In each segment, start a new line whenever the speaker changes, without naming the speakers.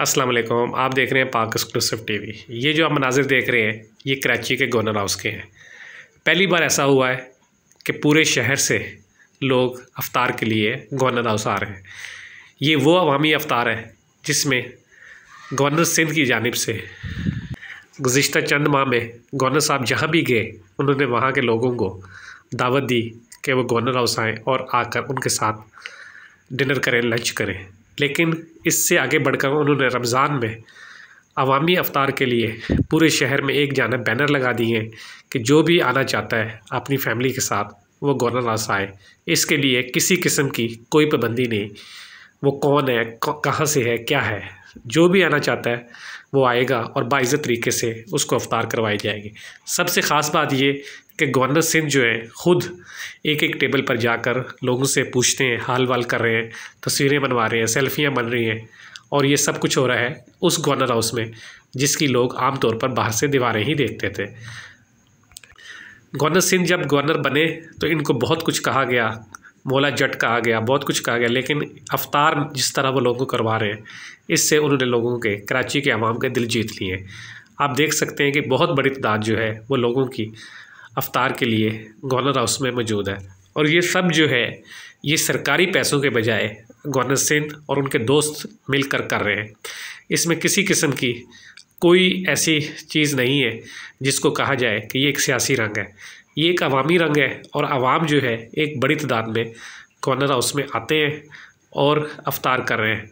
अस्सलाम वालेकुम आप देख रहे हैं पाक एक्सक्लूसिव टीवी ये जो आप मनाजिर देख रहे हैं ये कराची के गवर्नर हाउस के हैं पहली बार ऐसा हुआ है कि पूरे शहर से लोग अफ्तार के लिए गवर्नर हाउस आ रहे हैं ये वो अवामी अफ्तार है जिसमें गवर्नर सिंध की जानब से गुज्त चंद माह में गवर्नर साहब जहाँ भी गए उन्होंने वहाँ के लोगों को दावत दी कि वह गवर्नर हाउस आएँ और आकर उनके साथ डिनर करें लंच करें लेकिन इससे आगे बढ़कर उन्होंने रमज़ान में अवामी अवतार के लिए पूरे शहर में एक जाना बैनर लगा दिए कि जो भी आना चाहता है अपनी फैमिली के साथ वो रास आए इसके लिए किसी किस्म की कोई पाबंदी नहीं वो कौन है कहाँ से है क्या है जो भी आना चाहता है वो आएगा और बाइज़ तरीके से उसको अवतार करवाई जाएगी सबसे ख़ास बात ये कि गवर्नर सिंह जो है खुद एक एक टेबल पर जाकर लोगों से पूछते हैं हाल वाल कर रहे हैं तस्वीरें बनवा रहे हैं सेल्फियाँ बन रही हैं और ये सब कुछ हो रहा है उस गवर्नर हाउस में जिसकी लोग आमतौर पर बाहर से दीवारें ही देखते थे गवर्नर सिंह जब गवर्नर बने तो इनको बहुत कुछ कहा गया मोला जट कहा गया बहुत कुछ कहा गया लेकिन अवतार जिस तरह वो लोगों को करवा रहे हैं इससे उन्होंने लोगों के कराची के आवाम के दिल जीत लिए आप देख सकते हैं कि बहुत बड़ी तादाद जो है वो लोगों की अवतार के लिए गवर्नर हाउस में मौजूद है और ये सब जो है ये सरकारी पैसों के बजाय गवर्नर सिंध और उनके दोस्त मिलकर कर रहे हैं इसमें किसी किस्म की कोई ऐसी चीज़ नहीं है जिसको कहा जाए कि ये एक सियासी रंग है ये एक अवामी रंग है और आवाम जो है एक बड़ी तादाद में गवर्नर हाउस में आते हैं और अवतार कर रहे हैं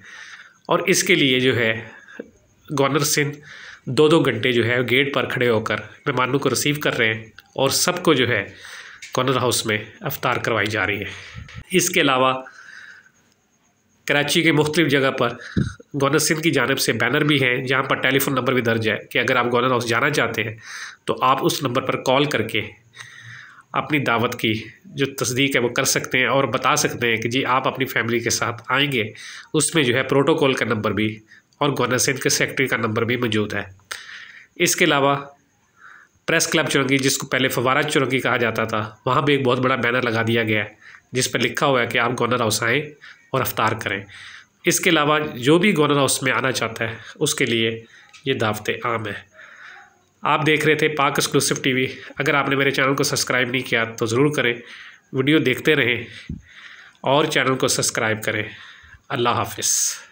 और इसके लिए जो है गवर्नर सिंह दो दो घंटे जो है गेट पर खड़े होकर मेहमानों को रिसीव कर रहे हैं और सबको जो है कॉर्नर हाउस में अवतार करवाई जा रही है इसके अलावा कराची के मुख्तु जगह पर गौनर सिंह की जानब से बैनर भी हैं जहाँ पर टेलीफोन नंबर भी दर्ज है कि अगर आप गौनर हाउस जाना चाहते हैं तो आप उस नंबर पर कॉल करके अपनी दावत की जो तस्दीक है वो कर सकते हैं और बता सकते हैं कि जी आप अपनी फैमिली के साथ आएंगे उसमें जो है प्रोटोकॉल का नंबर भी और गवर्नर सिंध के सेक्रेटरी का नंबर भी मौजूद है इसके अलावा प्रेस क्लब चुरंगी जिसको पहले फवारा चुरंगी कहा जाता था वहाँ भी एक बहुत बड़ा बैनर लगा दिया गया है जिस पर लिखा हुआ है कि आप गवर्नर हाउस आएँ और अफ्तार करें इसके अलावा जो भी गवर्नर हाउस में आना चाहता है उसके लिए ये दावतें आम हैं आप देख रहे थे पाक एक्सक्लूसिव टीवी अगर आपने मेरे चैनल को सब्सक्राइब नहीं किया तो ज़रूर करें वीडियो देखते रहें और चैनल को सब्सक्राइब करें अल्लाह हाफिज़